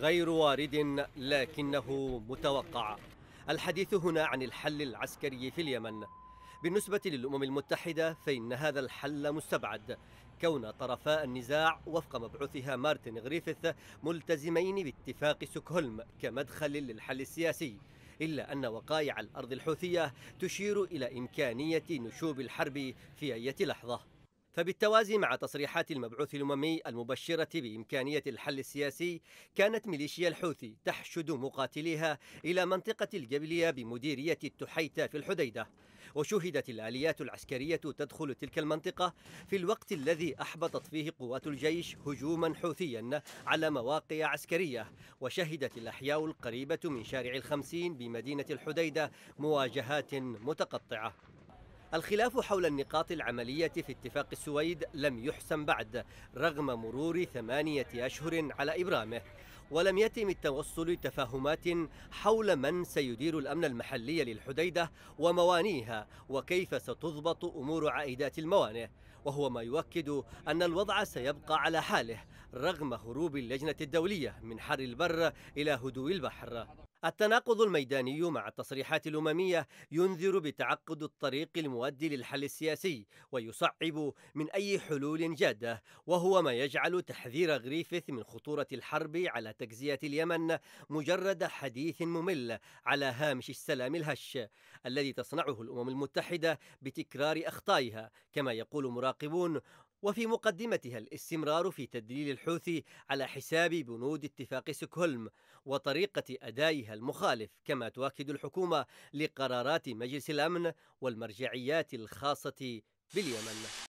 غير وارد لكنه متوقع الحديث هنا عن الحل العسكري في اليمن بالنسبة للأمم المتحدة فإن هذا الحل مستبعد كون طرفا النزاع وفق مبعوثها مارتن غريفيث ملتزمين باتفاق سوكهولم كمدخل للحل السياسي إلا أن وقائع الأرض الحوثية تشير إلى إمكانية نشوب الحرب في أي لحظة فبالتوازي مع تصريحات المبعوث الأممي المبشرة بإمكانية الحل السياسي كانت ميليشيا الحوثي تحشد مقاتليها إلى منطقة الجبلية بمديرية التحيتة في الحديدة وشهدت الآليات العسكرية تدخل تلك المنطقة في الوقت الذي أحبطت فيه قوات الجيش هجوما حوثيا على مواقع عسكرية وشهدت الأحياء القريبة من شارع الخمسين بمدينة الحديدة مواجهات متقطعة الخلاف حول النقاط العملية في اتفاق السويد لم يحسم بعد رغم مرور ثمانية أشهر على إبرامه ولم يتم التوصل تفاهمات حول من سيدير الأمن المحلي للحديدة وموانيها وكيف ستضبط أمور عائدات الموانئ وهو ما يؤكد أن الوضع سيبقى على حاله رغم هروب اللجنة الدولية من حر البر إلى هدوء البحر التناقض الميداني مع التصريحات الأممية ينذر بتعقد الطريق المؤدي للحل السياسي ويصعب من أي حلول جادة وهو ما يجعل تحذير غريفث من خطورة الحرب على تجزية اليمن مجرد حديث ممل على هامش السلام الهش الذي تصنعه الأمم المتحدة بتكرار أخطائها كما يقول مراقبون وفي مقدمتها الاستمرار في تدليل الحوثي على حساب بنود اتفاق سكهولم وطريقة أدائها المخالف كما تؤكد الحكومة لقرارات مجلس الأمن والمرجعيات الخاصة باليمن